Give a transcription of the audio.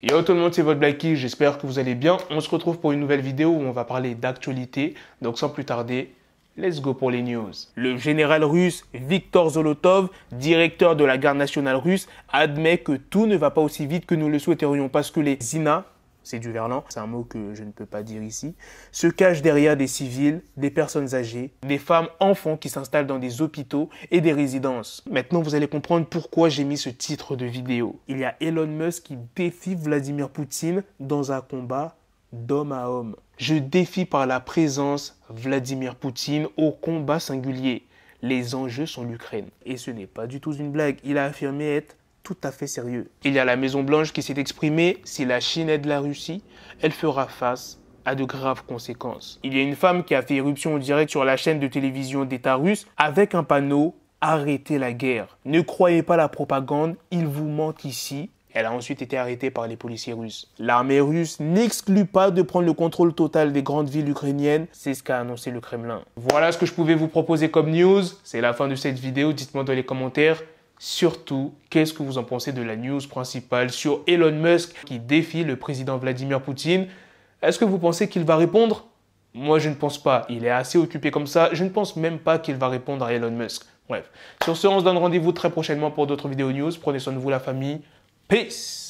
Yo tout le monde, c'est votre Blacky, j'espère que vous allez bien. On se retrouve pour une nouvelle vidéo où on va parler d'actualité. Donc sans plus tarder, let's go pour les news. Le général russe Viktor Zolotov, directeur de la garde nationale russe, admet que tout ne va pas aussi vite que nous le souhaiterions parce que les zina c'est du verlan, c'est un mot que je ne peux pas dire ici, se cache derrière des civils, des personnes âgées, des femmes enfants qui s'installent dans des hôpitaux et des résidences. Maintenant, vous allez comprendre pourquoi j'ai mis ce titre de vidéo. Il y a Elon Musk qui défie Vladimir Poutine dans un combat d'homme à homme. Je défie par la présence Vladimir Poutine au combat singulier. Les enjeux sont l'Ukraine. Et ce n'est pas du tout une blague. Il a affirmé être tout à fait sérieux. Il y a la Maison-Blanche qui s'est exprimée, si la Chine aide la Russie, elle fera face à de graves conséquences. Il y a une femme qui a fait éruption en direct sur la chaîne de télévision d'État russe avec un panneau Arrêtez la guerre. Ne croyez pas la propagande, il vous mentent ici. Elle a ensuite été arrêtée par les policiers russes. L'armée russe n'exclut pas de prendre le contrôle total des grandes villes ukrainiennes, c'est ce qu'a annoncé le Kremlin. Voilà ce que je pouvais vous proposer comme news, c'est la fin de cette vidéo, dites-moi dans les commentaires Surtout, qu'est-ce que vous en pensez de la news principale sur Elon Musk qui défie le président Vladimir Poutine Est-ce que vous pensez qu'il va répondre Moi, je ne pense pas. Il est assez occupé comme ça. Je ne pense même pas qu'il va répondre à Elon Musk. Bref. Sur ce, on se donne rendez-vous très prochainement pour d'autres vidéos news. Prenez soin de vous, la famille. Peace